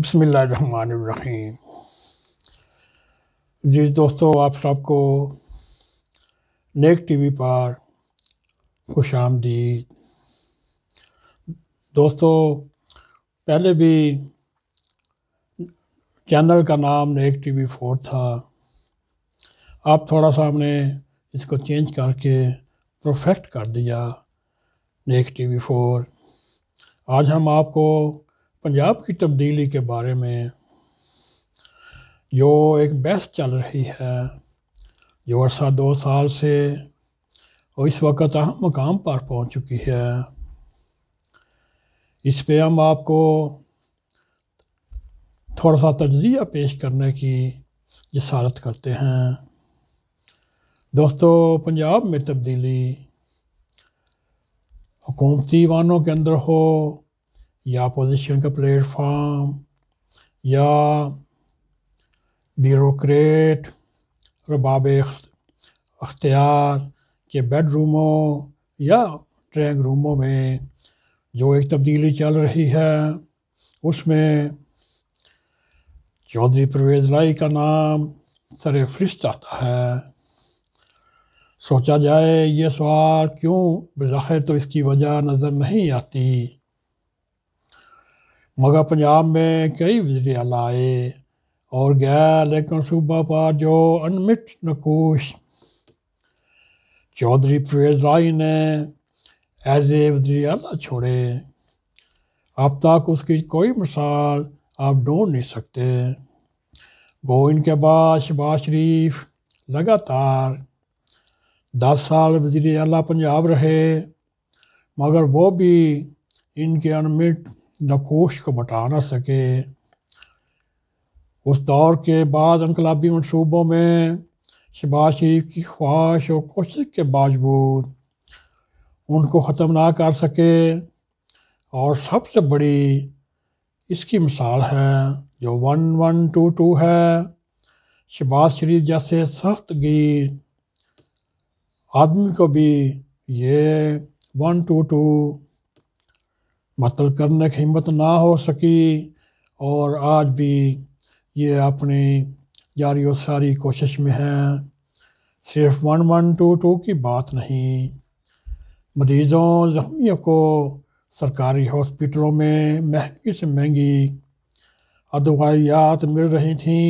बसमीम जी दोस्तों आप सबको नेक टीवी पर खुश आमदीद दोस्तों पहले भी चैनल का नाम नेक टीवी फोर था आप थोड़ा सा हमने इसको चेंज करके परफेक्ट कर दिया नेक टीवी फोर आज हम आपको पंजाब की तब्दीली के बारे में जो एक बहस चल रही है जो अर्सा दो साल से और इस वक्त अहम मकाम पर पहुंच चुकी है इस पे हम आपको थोड़ा सा तजिया पेश करने की जसारत करते हैं दोस्तों पंजाब में तब्दीली हुकूमती वानों के अंदर हो या अपोजिशन का प्लेटफॉर्म या ब्यूरोक्रेट रबाब अख्तियार के बेडरूमों या ड्राइंग रूमों में जो एक तब्दीली चल रही है उसमें चौधरी परवेज लाई का नाम सर फरिश्त आता है सोचा जाए ये सवाल क्यों बज़ाहिर तो इसकी वजह नज़र नहीं आती मगर पंजाब में कई वजर आए और गया लेकिन सूबा पार जो अनमिट नकोश चौधरी प्रवेश राय ने एज ए छोड़े अब तक उसकी कोई मिसाल आप ढूंढ नहीं सकते गो इनके बाद शबाज शरीफ लगातार दस साल वजीर अला पंजाब रहे मगर वो भी इनके अनमिट नकोश को मटा ना सके उस दौर के बाद इनकलाबी मनसूबों में शबाज शरीफ की ख्वाहिश और कोशिश के बावजूद उनको ख़त्म ना कर सके और सबसे बड़ी इसकी मिसाल है जो वन वन टू टू है शबाज शरीफ जैसे सख्त गिर आदमी को भी ये वन टू टू मतल करने की हिम्मत ना हो सकी और आज भी ये अपनी जारी और सारी कोशिश में हैं सिर्फ वन वन टू टू की बात नहीं मरीज़ों जख्मियों को सरकारी हॉस्पिटलों में महंगी से महंगी अदवाइयात मिल रही थी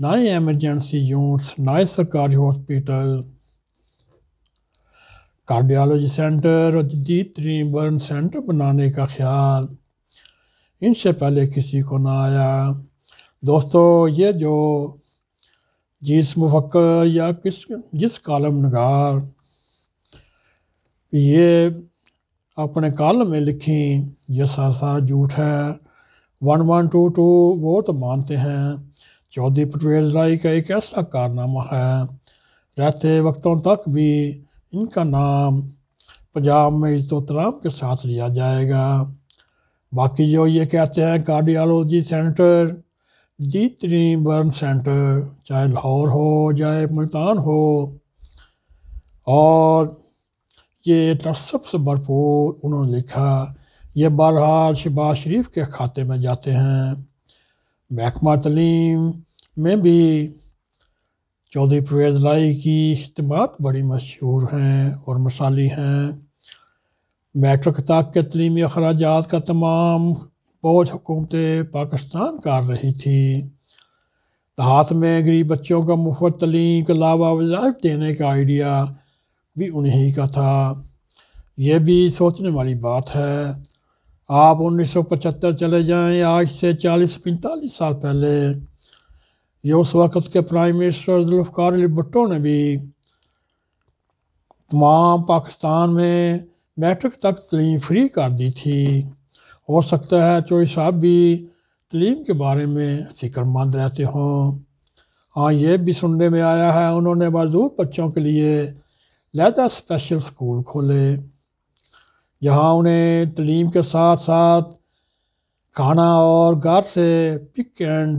ना ही एमरजेंसी यूनिट्स ना ही सरकारी हॉस्पिटल कार्डियोलॉजी सेंटर और जदीद तरीन बर्न सेंटर बनाने का ख्याल इनसे पहले किसी को ना आया दोस्तों ये जो जिस मुफक्र या किस जिस कालम नगार ये अपने कालम में लिखी ये सारा सारा झूठ है वन वन टू टू वो तो मानते हैं चौधरी पटवेल राय का एक ऐसा कारनामा है रहते वक्तों तक भी इनका नाम पंजाब में तरह के साथ लिया जाएगा बाकी जो ये कहते हैं कार्डियोलॉजी सेंटर जी बर्न सेंटर चाहे लाहौर हो चाहे मुल्तान हो और ये सबसे से भरपूर उन्होंने लिखा ये बहरहाल शबाज शरीफ के खाते में जाते हैं महकमा तलीम में भी चौधरी परवेज़ लाई की इज्तमात बड़ी मशहूर हैं और मसाली हैं मेट्रिक तक के तलीमी अखराज का तमाम बोझ हुकूमतें पाकिस्तान कर रही थी हाथ में गरीब बच्चों का मुफ्त तलीम के अलावा वजायफ देने का आइडिया भी उन्हीं का था यह भी सोचने वाली बात है आप उन्नीस सौ पचहत्तर चले जाएं आज से चालीस पैंतालीस साल पहले ये उस वक़्त के प्राइम मिनिस्टर जुल्फ़ार भुट्टो ने भी तमाम पाकिस्तान में मैट्रिक तक तलीम फ्री कर दी थी हो सकता है चोई साहब भी तलीम के बारे में फ़िक्रमंद रहते हों हाँ ये भी सुनने में आया है उन्होंने मजदूर बच्चों के लिए लहदा स्पेशल स्कूल खोले यहाँ उन्हें तलीम के साथ साथ खाना और घर से पिक एंड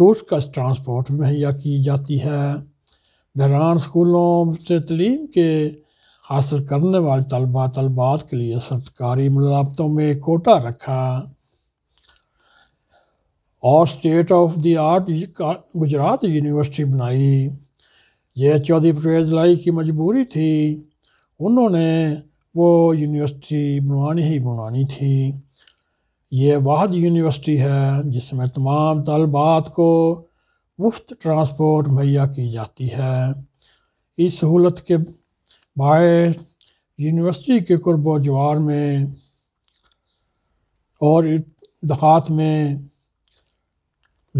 फ्रूट्स का ट्रांसपोर्ट मुहैया की जाती है बहरान स्कूलों से तलीम के हासिल करने वाले तलबा तलबात के लिए सरकारी मुलामतों में कोटा रखा और state of the art Gujarat university बनाई यह चौधरी लाई की मजबूरी थी उन्होंने वो यूनिवर्सिटी बनवानी ही बनवानी थी ये वाहद यूनिवर्सिटी है जिसमें तमाम तलबात को मुफ्त ट्रांसपोर्ट मुहैया की जाती है इस सहूलत के बाय यूनिवर्सिटी के कुर्ब जवार में और दखात में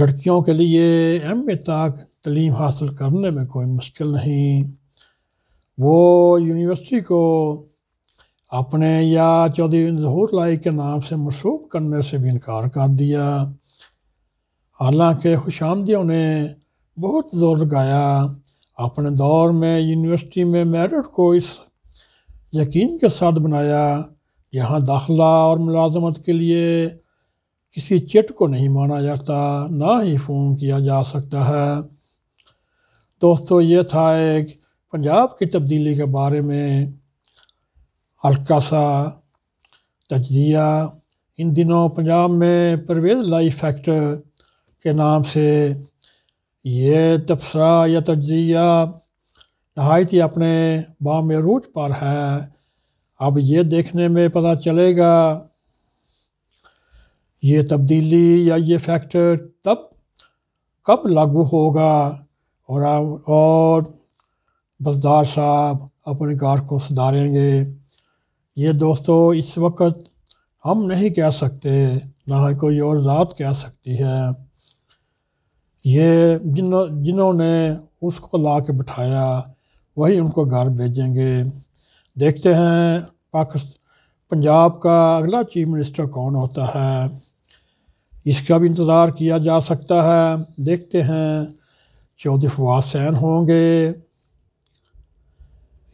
लड़कियों के लिए एम ए तक तलीम हासिल करने में कोई मुश्किल नहीं वो यूनिवर्सिटी को अपने या चौधरी जहूर लाई के नाम से मसरूफ करने से भी इनकार कर दिया हालांकि खुश आमदियों ने बहुत जोर लगाया अपने दौर में यूनिवर्सिटी में मेरिट को इस यकीन के साथ बनाया यहाँ दाखला और मुलाजमत के लिए किसी चिट को नहीं माना जाता ना ही फ़ोन किया जा सकता है दोस्तों ये था एक पंजाब की तब्दीली के बारे में हल्का सा तजिया इन दिनों पंजाब में परवेज लाइफ फैक्टर के नाम से ये तबसरा या तजिया नहायत ही अपने बाम रूट पर है अब ये देखने में पता चलेगा ये तब्दीली या ये फैक्टर तब कब लागू होगा और और बसदार साहब अपने कार को सुधारेंगे ये दोस्तों इस वक्त हम नहीं कह सकते ना ही कोई और ज़ात कह सकती है ये जिन जिन्होंने उसको ला के बिठाया वही उनको घर भेजेंगे देखते हैं पाकिस्तान पंजाब का अगला चीफ मिनिस्टर कौन होता है इसका भी इंतज़ार किया जा सकता है देखते हैं चौधरी फवाद सैन होंगे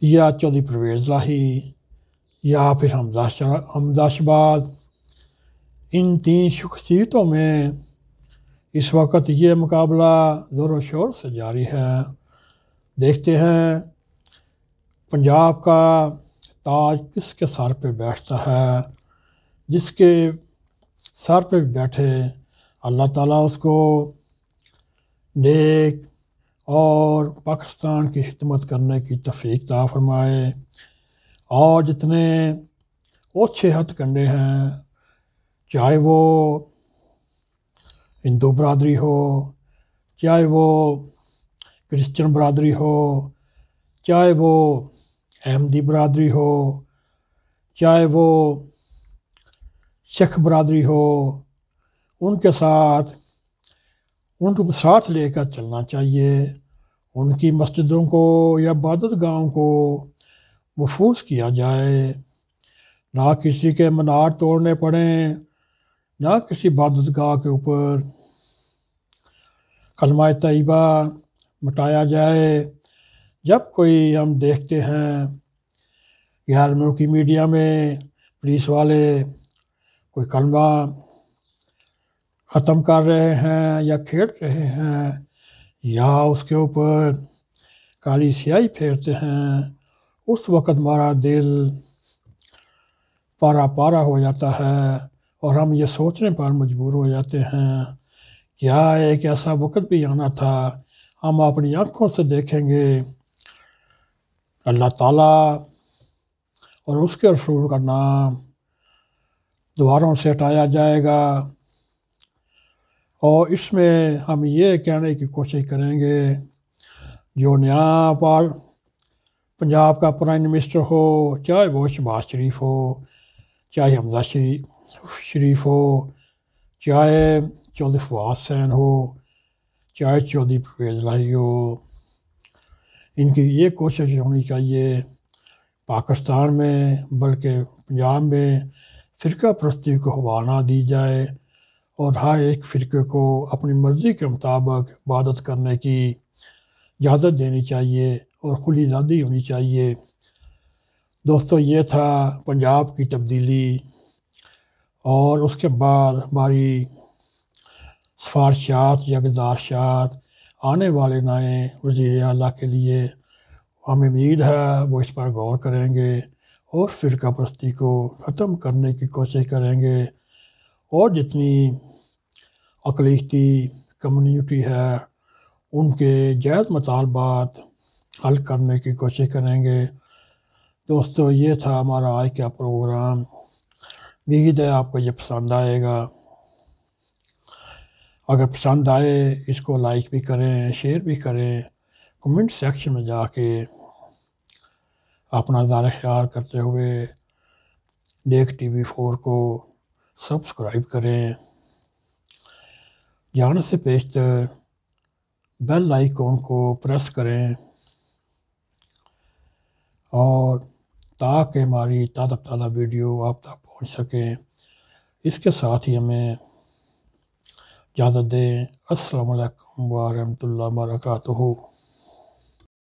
या चौधरी परवेज लाही या फिर हमदाशबाद इन तीन शख्सियतों में इस वक्त ये मुकाबला ज़ोर शोर से जारी है देखते हैं पंजाब का ताज किसके सर पे बैठता है जिसके सर पे बैठे अल्लाह ताला उसको नेक और पाकिस्तान की खिदमत करने की तफीकता फरमाए और जितने ओछे हथकंडे हैं चाहे वो हिंदू बरदरी हो चाहे वो क्रिश्चियन बरदरी हो चाहे वो अहमदी बरदरी हो चाहे वो सिख बरदरी हो उनके साथ उनको साथ लेकर चलना चाहिए उनकी मस्जिदों को या इबादत गाँव को महफूज किया जाए ना किसी के मनार तोड़ने पड़ें ना किसी इबादतगाह के ऊपर कलमा तयबा मिटाया जाए जब कोई हम देखते हैं यार मुल्की मीडिया में पुलिस वाले कोई कलमा ख़त्म कर रहे हैं या खेल रहे हैं या उसके ऊपर काली स्याही फेरते हैं उस वक़्त हमारा दिल पारा पारा हो जाता है और हम ये सोचने पर मजबूर हो जाते हैं क्या एक ऐसा वक़्त भी आना था हम अपनी आँखों से देखेंगे अल्लाह ताला और उसके रसूल का नाम द्वारों से हटाया जाएगा और इसमें हम ये कहने की कोशिश करेंगे जो न्याय पर पंजाब का प्राइम मिनिस्टर हो चाहे वो शहबाज शरीफ हो चाहे हमजा शरीफ शरीफ हो चाहे चौधरी फवाद सैन हो चाहे चौधरी परवेज लाही हो इनकी ये कोशिश होनी चाहिए पाकिस्तान में बल्कि पंजाब में फ़िरका प्रस्ती को हवाना दी जाए और हर एक फ़िरके को अपनी मर्ज़ी के मुताबिक इबादत करने की इजाज़त देनी चाहिए और खुली आज़ादी होनी चाहिए दोस्तों ये था पंजाब की तब्दीली और उसके बाद हमारी सिफारशात या गुजारशात आने वाले नए वज़ी अला के लिए हम उम्मीद है वो इस पर गौर करेंगे और फ़िरका परस्ती को ख़त्म करने की कोशिश करेंगे और जितनी अकलीती कम्युनिटी है उनके जायज़ मतालबात हल करने की कोशिश करेंगे दोस्तों ये था हमारा आज का प्रोग्राम उम्मीद है आपको ये पसंद आएगा अगर पसंद आए इसको लाइक भी करें शेयर भी करें कमेंट सेक्शन में जाके अपना दार ख्याल करते हुए देख टी वी फोर को सब्सक्राइब करें जान से पेशतर बेल आइकॉन को प्रेस करें और ताकि हमारी ताज़ा ताज़ा वीडियो आप तक पहुंच सकें इसके साथ ही हमें इजाज़त दें असलकम वरहमल वर्का